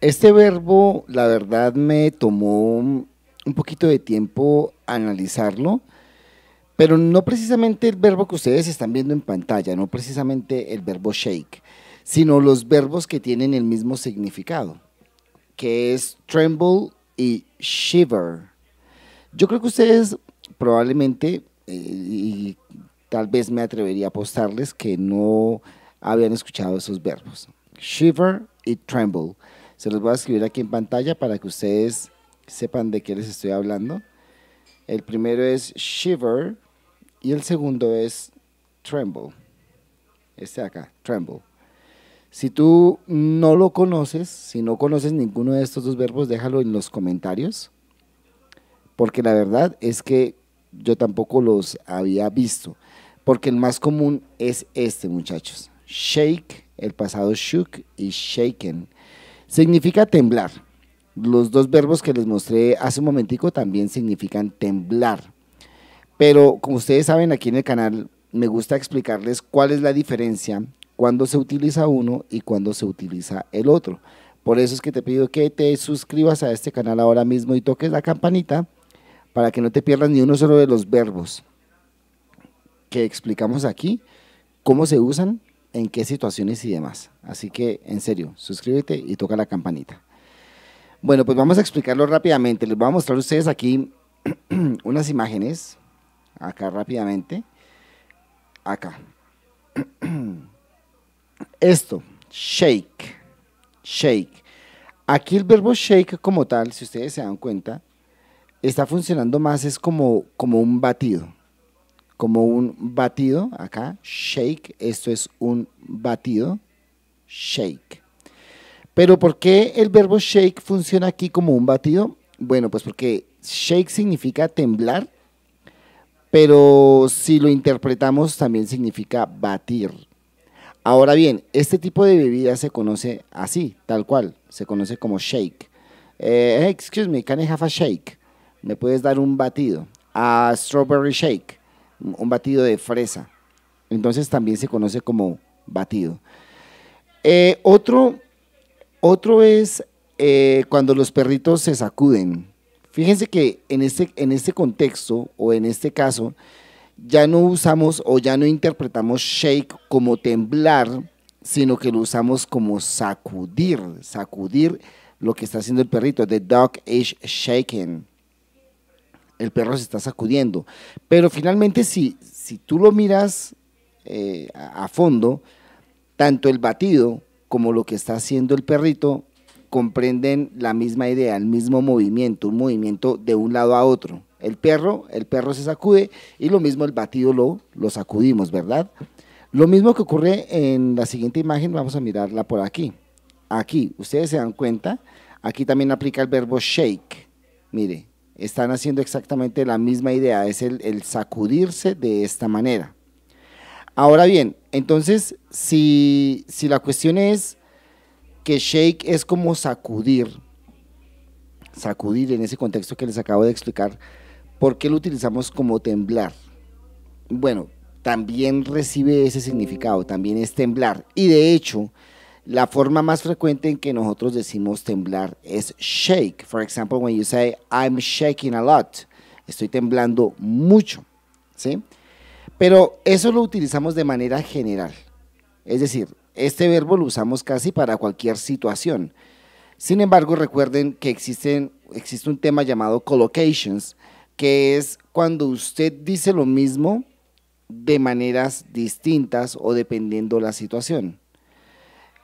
Este verbo, la verdad, me tomó un poquito de tiempo analizarlo, pero no precisamente el verbo que ustedes están viendo en pantalla, no precisamente el verbo shake, sino los verbos que tienen el mismo significado, que es tremble y shiver. Yo creo que ustedes probablemente, eh, y tal vez me atrevería a apostarles que no habían escuchado esos verbos, shiver y tremble. Se los voy a escribir aquí en pantalla para que ustedes sepan de qué les estoy hablando. El primero es Shiver y el segundo es Tremble. Este de acá, Tremble. Si tú no lo conoces, si no conoces ninguno de estos dos verbos, déjalo en los comentarios, porque la verdad es que yo tampoco los había visto, porque el más común es este, muchachos. Shake, el pasado shook y shaken. Significa temblar. Los dos verbos que les mostré hace un momentico también significan temblar. Pero como ustedes saben aquí en el canal, me gusta explicarles cuál es la diferencia cuando se utiliza uno y cuando se utiliza el otro. Por eso es que te pido que te suscribas a este canal ahora mismo y toques la campanita para que no te pierdas ni uno solo de los verbos que explicamos aquí, cómo se usan en qué situaciones y demás. Así que, en serio, suscríbete y toca la campanita. Bueno, pues vamos a explicarlo rápidamente. Les voy a mostrar a ustedes aquí unas imágenes, acá rápidamente, acá. Esto, shake, shake. Aquí el verbo shake como tal, si ustedes se dan cuenta, está funcionando más, es como, como un batido como un batido, acá, shake, esto es un batido, shake. Pero ¿por qué el verbo shake funciona aquí como un batido? Bueno, pues porque shake significa temblar, pero si lo interpretamos también significa batir. Ahora bien, este tipo de bebida se conoce así, tal cual, se conoce como shake. Eh, excuse me, can I have a shake? ¿Me puedes dar un batido? A strawberry shake un batido de fresa. Entonces también se conoce como batido. Eh, otro, otro es eh, cuando los perritos se sacuden. Fíjense que en este, en este contexto o en este caso ya no usamos o ya no interpretamos shake como temblar, sino que lo usamos como sacudir, sacudir lo que está haciendo el perrito. The dog is shaking el perro se está sacudiendo. Pero finalmente, si, si tú lo miras eh, a, fondo, tanto el batido como lo que está haciendo el perrito comprenden la misma idea, el mismo movimiento, un movimiento de un lado a otro. El perro, el perro se sacude y lo mismo el batido lo, lo sacudimos, ¿verdad? Lo mismo que ocurre en la siguiente imagen, vamos a mirarla por aquí. Aquí, ustedes se dan cuenta, aquí también aplica el verbo shake. Mire, están haciendo exactamente la misma idea, es el, sacudirse de esta manera. Ahora bien, entonces, si, si la cuestión es que shake es como sacudir, sacudir en ese contexto que les acabo de explicar, ¿por qué lo utilizamos como temblar? Bueno, también recibe ese significado, también es temblar. Y de hecho, la forma más frecuente en que nosotros decimos temblar es shake. Por ejemplo, cuando you say I'm shaking a lot, estoy temblando mucho, Pero eso lo utilizamos de manera general. Es decir, este verbo lo usamos casi para cualquier situación. Sin embargo, recuerden que existe un tema llamado collocations, que es cuando usted dice lo mismo de maneras distintas o dependiendo la situación.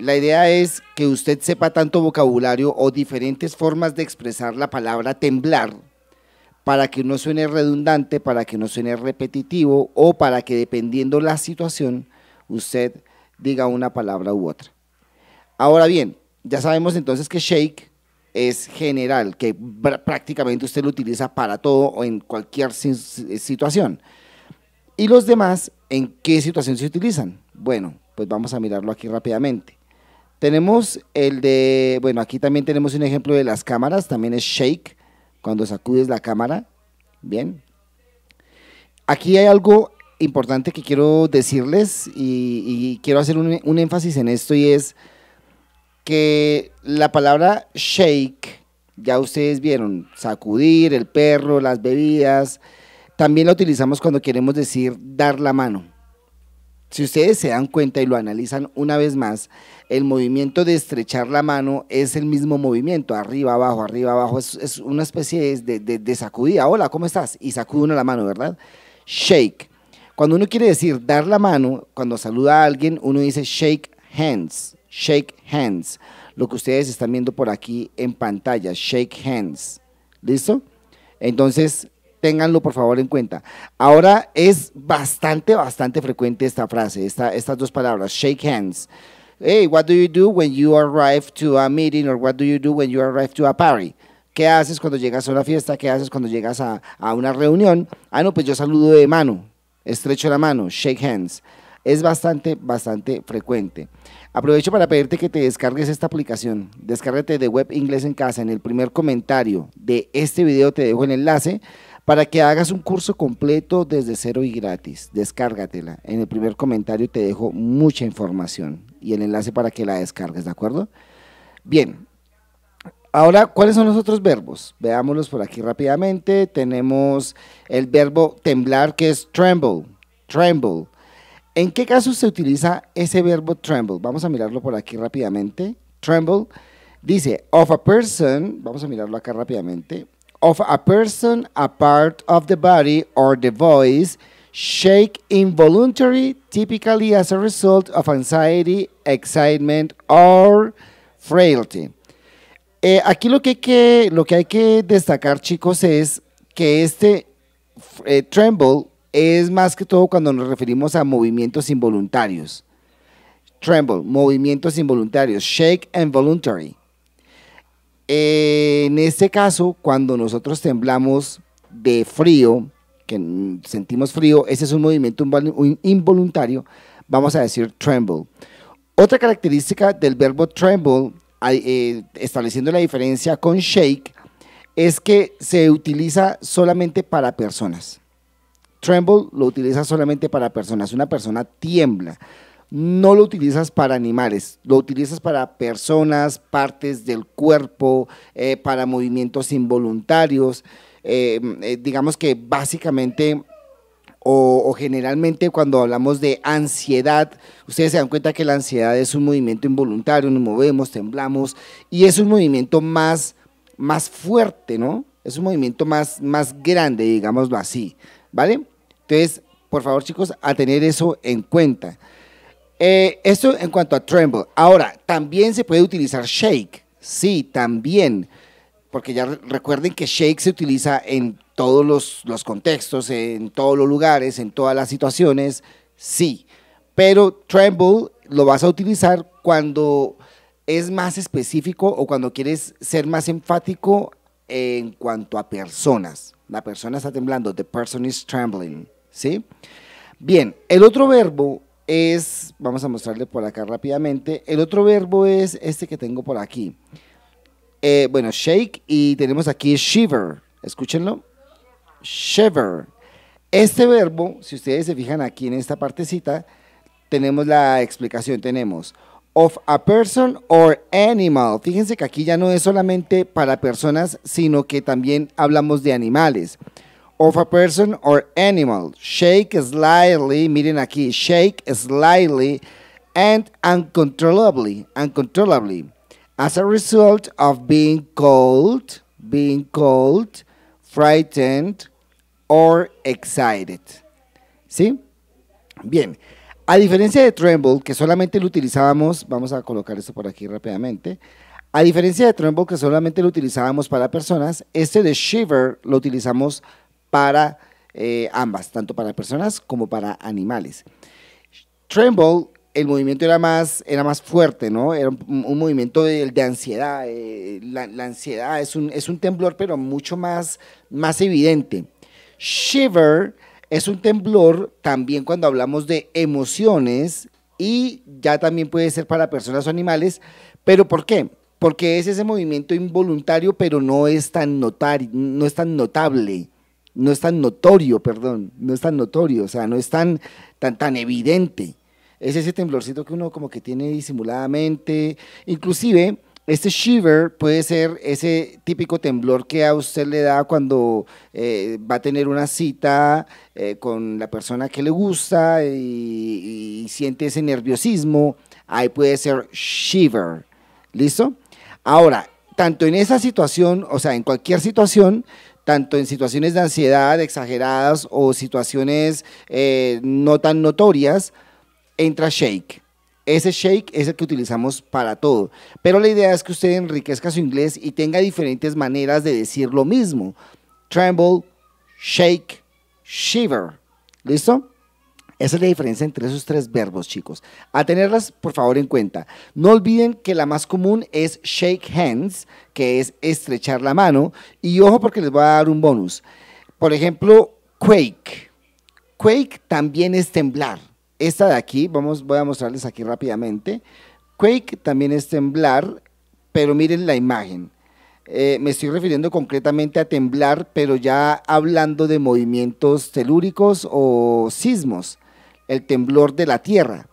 La idea es que usted sepa tanto vocabulario o diferentes formas de expresar la palabra temblar para que no suene redundante, para que no suene repetitivo o para que dependiendo la situación usted diga una palabra u otra. Ahora bien, ya sabemos entonces que shake es general, que prácticamente usted lo utiliza para todo o en cualquier situación. ¿Y los demás en qué situación se utilizan? Bueno, pues vamos a mirarlo aquí rápidamente. Tenemos el de, bueno, aquí también tenemos un ejemplo de las cámaras, también es shake, cuando sacudes la cámara, bien. Aquí hay algo importante que quiero decirles y, quiero hacer un, un énfasis en esto y es que la palabra shake, ya ustedes vieron, sacudir, el perro, las bebidas, también la utilizamos cuando queremos decir dar la mano. Si ustedes se dan cuenta y lo analizan una vez más, el movimiento de estrechar la mano es el mismo movimiento, arriba, abajo, arriba, abajo, es, una especie de, sacudida. Hola, ¿cómo estás? Y sacude uno la mano, ¿verdad? Shake. Cuando uno quiere decir dar la mano, cuando saluda a alguien, uno dice shake hands, shake hands. Lo que ustedes están viendo por aquí en pantalla, shake hands. ¿Listo? Entonces, Ténganlo por favor en cuenta. Ahora es bastante, bastante frecuente esta frase, estas dos palabras, shake hands. Hey, what do you do when you arrive to a meeting or what do you do when you arrive to a party? ¿Qué haces cuando llegas a una fiesta? ¿Qué haces cuando llegas a, a una reunión? Ah, no, pues yo saludo de mano, estrecho la mano, shake hands. Es bastante, bastante frecuente. Aprovecho para pedirte que te descargues esta aplicación. Descárgate de Web Inglés en Casa. En el primer comentario de este video te dejo el enlace para que hagas un curso completo desde cero y gratis. Descárgatela. En el primer comentario te dejo mucha información y el enlace para que la descargues, ¿de acuerdo? Bien. Ahora, ¿cuáles son los otros verbos? Veámoslos por aquí rápidamente. Tenemos el verbo temblar que es tremble. Tremble. ¿En qué caso se utiliza ese verbo tremble? Vamos a mirarlo por aquí rápidamente. Tremble dice of a person, vamos a mirarlo acá rápidamente of a person, a part of the body, or the voice shake involuntarily, typically as a result of anxiety, excitement, or frailty. Eh, aquí lo que, hay que, lo que hay que destacar, chicos, es que este eh, tremble es más que todo cuando nos referimos a movimientos involuntarios. Tremble, movimientos involuntarios, shake and voluntary en este caso, cuando nosotros temblamos de frío, que sentimos frío, ese es un movimiento involuntario, vamos a decir tremble. Otra característica del verbo tremble, eh, estableciendo la diferencia con shake, es que se utiliza solamente para personas. Tremble lo utiliza solamente para personas. Una persona tiembla no lo utilizas para animales, lo utilizas para personas, partes del cuerpo, eh, para movimientos involuntarios. Em, eh, digamos que básicamente o, generalmente cuando hablamos de ansiedad, ustedes se dan cuenta que la ansiedad es un movimiento involuntario, nos movemos, temblamos y es un movimiento más, más fuerte, ¿no? Es un movimiento más, más grande, digámoslo así, ¿vale? Entonces, por favor chicos, a tener eso en cuenta. Eh, esto en cuanto a Tremble. Ahora, también se puede utilizar Shake. Sí, también. Porque ya recuerden que Shake se utiliza en todos los, los contextos, en todos los lugares, en todas las situaciones. Sí. Pero Tremble lo vas a utilizar cuando es más específico o cuando quieres ser más enfático en cuanto a personas. La persona está temblando. The person is trembling. ¿Sí? Bien, el otro verbo es, vamos a mostrarle por acá rápidamente, el otro verbo es este que tengo por aquí. Eh, bueno, shake y tenemos aquí shiver, escúchenlo. Shiver. Este verbo, si ustedes se fijan aquí en esta partecita, tenemos la explicación, tenemos of a person or animal. Fíjense que aquí ya no es solamente para personas, sino que también hablamos de animales of a person or animal. Shake slightly, miren aquí, shake slightly and uncontrollably, uncontrollably. As a result of being cold, being cold, frightened or excited. ¿Sí? Bien. A diferencia de Tremble, que solamente lo utilizábamos, vamos a colocar esto por aquí rápidamente. A diferencia de Tremble, que solamente lo utilizábamos para personas, este de Shiver lo utilizamos para eh, ambas, tanto para personas como para animales. Tremble, el movimiento era más, era más fuerte, ¿no? Era un, movimiento de, ansiedad. Eh, la, ansiedad es un, es un temblor, pero mucho más, más evidente. Shiver es un temblor también cuando hablamos de emociones y ya también puede ser para personas o animales, pero ¿por qué? Porque es ese movimiento involuntario, pero no es tan, no es tan notable no es tan notorio, perdón, no es tan notorio, o sea, no es tan, tan, tan evidente. Es ese temblorcito que uno como que tiene disimuladamente. Inclusive, este shiver puede ser ese típico temblor que a usted le da cuando eh, va a tener una cita eh, con la persona que le gusta y, y siente ese nerviosismo. Ahí puede ser shiver. ¿Listo? Ahora, tanto en esa situación, o sea, en cualquier situación, tanto en situaciones de ansiedad exageradas o situaciones eh, no tan notorias, entra shake. Ese shake es el que utilizamos para todo. Pero la idea es que usted enriquezca su inglés y tenga diferentes maneras de decir lo mismo. Tremble, shake, shiver. ¿Listo? Esa es la diferencia entre esos tres verbos, chicos. A tenerlas, por favor, en cuenta. No olviden que la más común es shake hands, que es estrechar la mano. Y ojo porque les voy a dar un bonus. Por ejemplo, quake. Quake también es temblar. Esta de aquí, vamos, voy a mostrarles aquí rápidamente. Quake también es temblar, pero miren la imagen. Eh, me estoy refiriendo concretamente a temblar, pero ya hablando de movimientos telúricos o sismos el temblor de la tierra.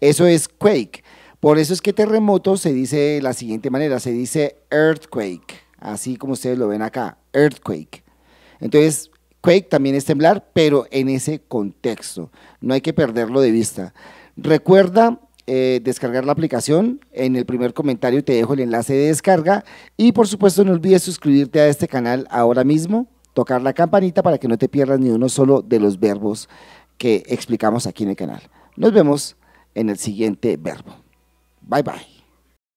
Eso es quake. Por eso es que terremoto se dice de la siguiente manera, se dice earthquake, así como ustedes lo ven acá, earthquake. Entonces, quake también es temblar, pero en ese contexto. No hay que perderlo de vista. Recuerda eh, descargar la aplicación. En el primer comentario te dejo el enlace de descarga. Y por supuesto no olvides suscribirte a este canal ahora mismo, tocar la campanita para que no te pierdas ni uno solo de los verbos que explicamos aquí en el canal. Nos vemos en el siguiente verbo. Bye bye.